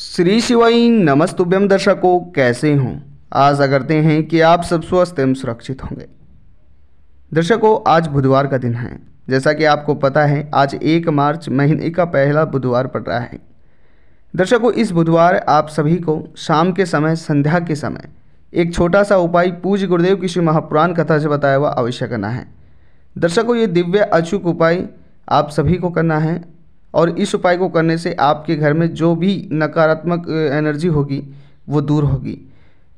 श्री शिवाई नमस्तुभ्यम दर्शकों कैसे हों आशा करते हैं कि आप सब स्वस्थ एवं सुरक्षित होंगे दर्शकों आज बुधवार का दिन है जैसा कि आपको पता है आज एक मार्च महीने का पहला बुधवार पड़ रहा है दर्शकों इस बुधवार आप सभी को शाम के समय संध्या के समय एक छोटा सा उपाय पूज्य गुरुदेव की श्री महापुराण कथा से बताया हुआ अवश्य करना है दर्शकों ये दिव्य अचूक उपाय आप सभी को करना है और इस उपाय को करने से आपके घर में जो भी नकारात्मक एनर्जी होगी वो दूर होगी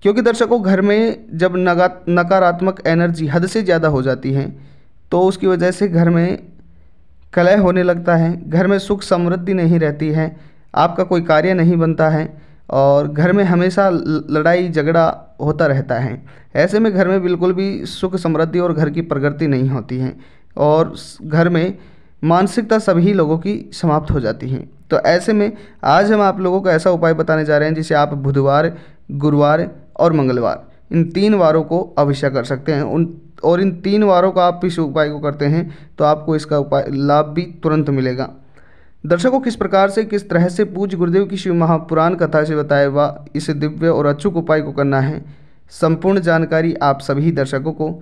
क्योंकि दर्शकों घर में जब नगा नकारात्मक एनर्जी हद से ज़्यादा हो जाती है तो उसकी वजह से घर में कलह होने लगता है घर में सुख समृद्धि नहीं रहती है आपका कोई कार्य नहीं बनता है और घर में हमेशा लड़ाई झगड़ा होता रहता है ऐसे में घर में बिल्कुल भी सुख समृद्धि और घर की प्रगति नहीं होती है और घर में मानसिकता सभी लोगों की समाप्त हो जाती है तो ऐसे में आज हम आप लोगों को ऐसा उपाय बताने जा रहे हैं जिसे आप बुधवार गुरुवार और मंगलवार इन तीन वारों को अवश्य कर सकते हैं उन और इन तीन वारों का आप इस उपाय को करते हैं तो आपको इसका उपाय लाभ भी तुरंत मिलेगा दर्शकों किस प्रकार से किस तरह से पूज गुरुदेव की शिव महापुराण कथा से बताए व इस दिव्य और अचूक उपाय को करना है संपूर्ण जानकारी आप सभी दर्शकों को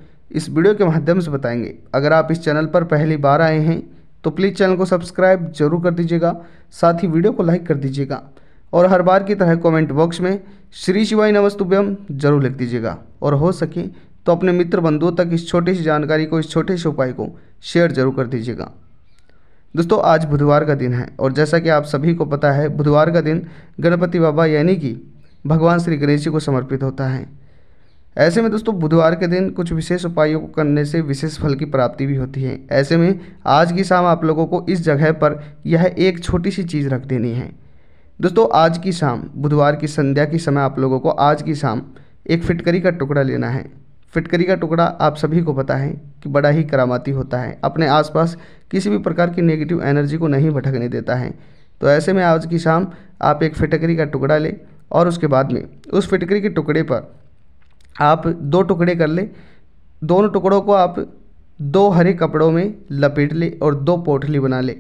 इस वीडियो के माध्यम से बताएंगे अगर आप इस चैनल पर पहली बार आए हैं तो प्लीज़ चैनल को सब्सक्राइब जरूर कर दीजिएगा साथ ही वीडियो को लाइक कर दीजिएगा और हर बार की तरह कमेंट बॉक्स में श्री शिवाय नमस्तुभ्यम जरूर लिख दीजिएगा और हो सके तो अपने मित्र बंधुओं तक इस छोटी सी जानकारी को इस छोटे से उपाय को शेयर जरूर कर दीजिएगा दोस्तों आज बुधवार का दिन है और जैसा कि आप सभी को पता है बुधवार का दिन गणपति बाबा यानी कि भगवान श्री गणेश जी को समर्पित होता है ऐसे में दोस्तों बुधवार के दिन कुछ विशेष उपायों को करने से विशेष फल की प्राप्ति भी होती है ऐसे में आज की शाम आप लोगों को इस जगह पर यह एक छोटी सी चीज़ रख देनी है दोस्तों आज की शाम बुधवार की संध्या के समय आप लोगों को आज की शाम एक फिटकरी का टुकड़ा लेना है फिटकरी का टुकड़ा आप सभी को पता है कि बड़ा ही करामाती होता है अपने आसपास किसी भी प्रकार की नेगेटिव एनर्जी को नहीं भटकने देता है तो ऐसे में आज की शाम आप एक फिटकरी का टुकड़ा लें और उसके बाद में उस फिटकरी के टुकड़े पर आप दो टुकड़े कर ले दोनों टुकड़ों को आप दो हरे कपड़ों में लपेट ले और दो पोटली बना ले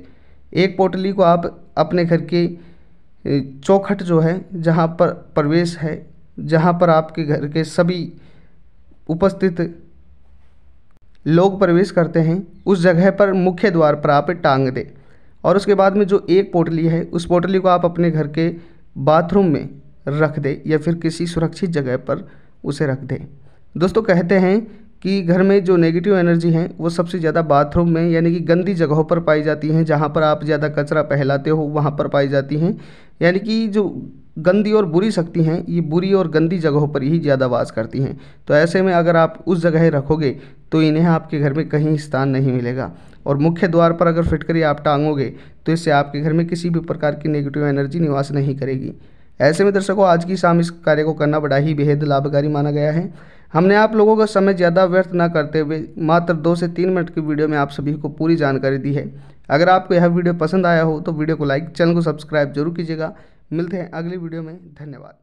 एक पोटली को आप अपने घर के चौखट जो है जहाँ पर प्रवेश है जहाँ पर आपके घर के सभी उपस्थित लोग प्रवेश करते हैं उस जगह पर मुख्य द्वार पर आप टांग दें और उसके बाद में जो एक पोटली है उस पोटली को आप अपने घर के बाथरूम में रख दें या फिर किसी सुरक्षित जगह पर उसे रख दें दोस्तों कहते हैं कि घर में जो नेगेटिव एनर्जी है वो सबसे ज़्यादा बाथरूम में यानी कि गंदी जगहों पर पाई जाती हैं जहाँ पर आप ज़्यादा कचरा फैलाते हो वहाँ पर पाई जाती हैं यानी कि जो गंदी और बुरी शक्ति हैं ये बुरी और गंदी जगहों पर ही ज़्यादा वास करती हैं तो ऐसे में अगर आप उस जगह रखोगे तो इन्हें आपके घर में कहीं स्थान नहीं मिलेगा और मुख्य द्वार पर अगर फिटकरी आप टांगोगे तो इससे आपके घर में किसी भी प्रकार की नेगेटिव एनर्जी निवास नहीं करेगी ऐसे में दर्शकों आज की शाम इस कार्य को करना बड़ा ही बेहद लाभकारी माना गया है हमने आप लोगों का समय ज़्यादा व्यर्थ ना करते हुए मात्र दो से तीन मिनट की वीडियो में आप सभी को पूरी जानकारी दी है अगर आपको यह वीडियो पसंद आया हो तो वीडियो को लाइक चैनल को सब्सक्राइब जरूर कीजिएगा मिलते हैं अगली वीडियो में धन्यवाद